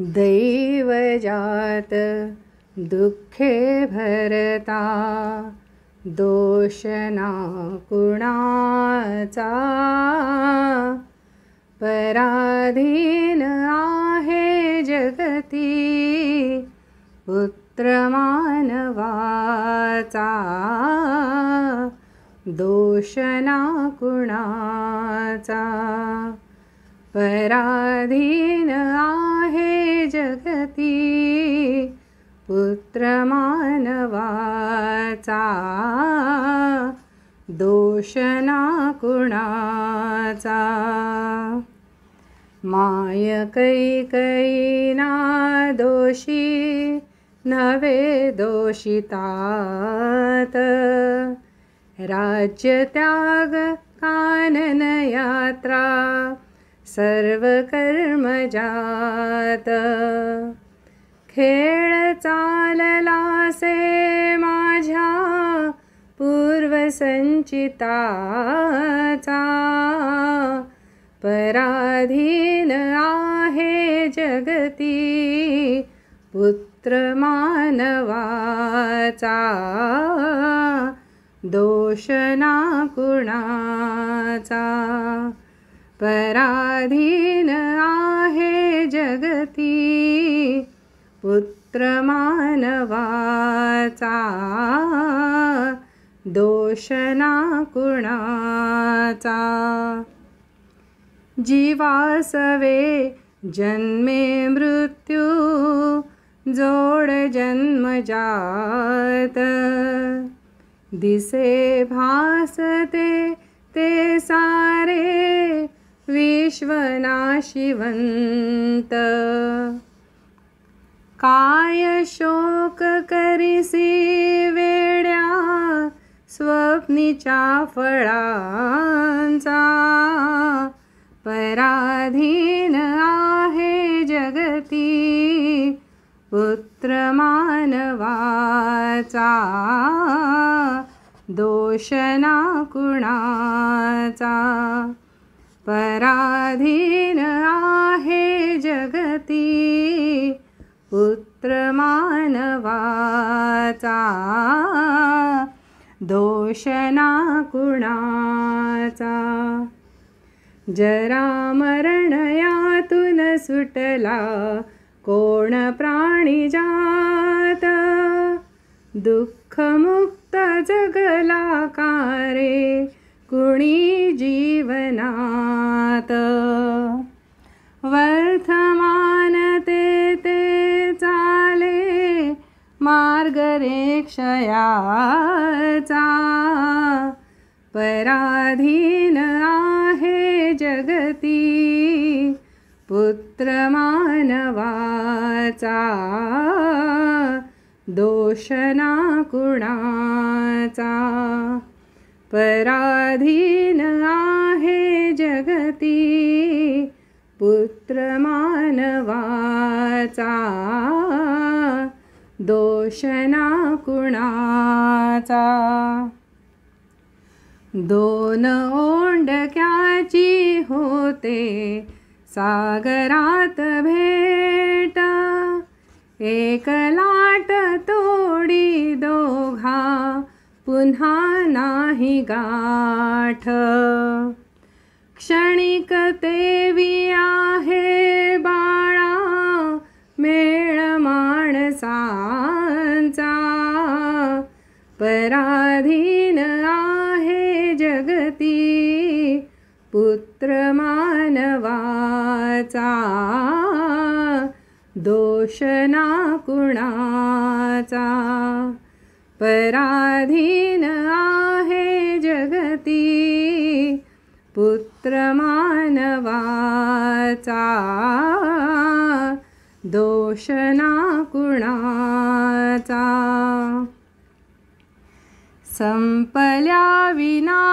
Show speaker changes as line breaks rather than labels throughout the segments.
दैवजात दुःखे भरता ना कुणाचा पराधीन आहे जगती दोष ना कुणाचा पराधीन आहे जगती पुत्रमानवाचा ना कुणाचा माय कैकैना दोषी नवे दोषितात कानन यात्रा, सर्व जात खेळ चालला से माझ्या पूर्वसंचिताचा पराधीन आहे जगती पुत्र मानवाचा दोष ना कुणाचा पराधीन जगती जगति दोषना कुणाचा जीवासवे जन्मे मृत्यु जोड जात दिसे भासते ते सा शिवंत काय शोक करिसी वेड्या स्वप्नीच्या फळांचा पराधीन आहे जगती पुत्र मानवाचा दोष कुणाचा पराधीन आहे जगती पुत्र मानवाचा ना कुणाचा जरा मरण यातून सुटला कोण प्राणी जात दुःखमुक्त जगला कारे कुणी जीवना जात वर्धमानते ते चाले मार्गरेक्षयाचा पराधीन आहे जगती पुत्रमानवाचा मानवाचा कुणाचा पराधीन जगती पुत्र मानवाचा दोषना कुणाचा दोन ओंडक्याची होते सागरात भेट एक लाट तोडी दोघा पुन्हा नाही गाठ क्षणिक देवी आहे बाळा मेळ माणसांचा पराधीन आहे जगती पुत्र मानवाचा ना कुणाचा पराधीन आहे जगती पुत्र मानवाचा ना कुणाचा संपल्या विनाही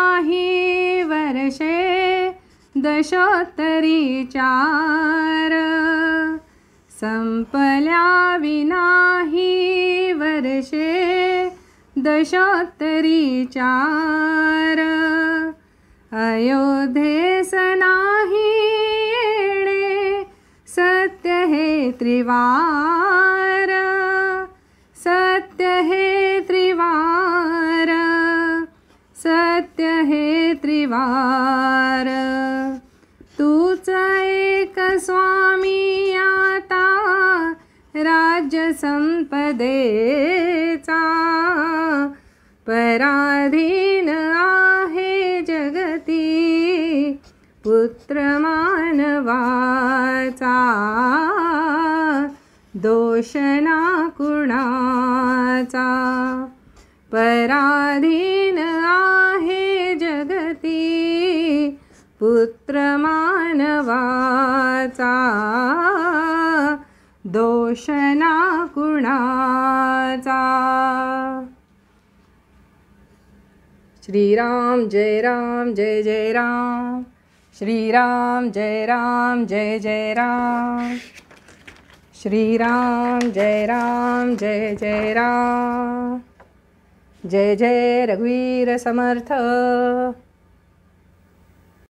वर्षे दशोत्तरी चार संपल्या विनाही वर्षे दशोत्तरी चार अयोध्येस नाही येणे सत्य हे त्रिवार सत्य हे त्रिवार सत्य हे त्रिवार तूच एक स्वामी आता राज्य संपदेचा पराधी पुत्रमानवाचा, दोषनाकुणाचा पराधीन आहे जगति पुत्रमानवाचा, मानवाच श्रीराम जय राम जय जय राम श्रीराम जय राम जय जय राम श्रीराम जय राम जय जय राम जय जय रघुवीर समर्थ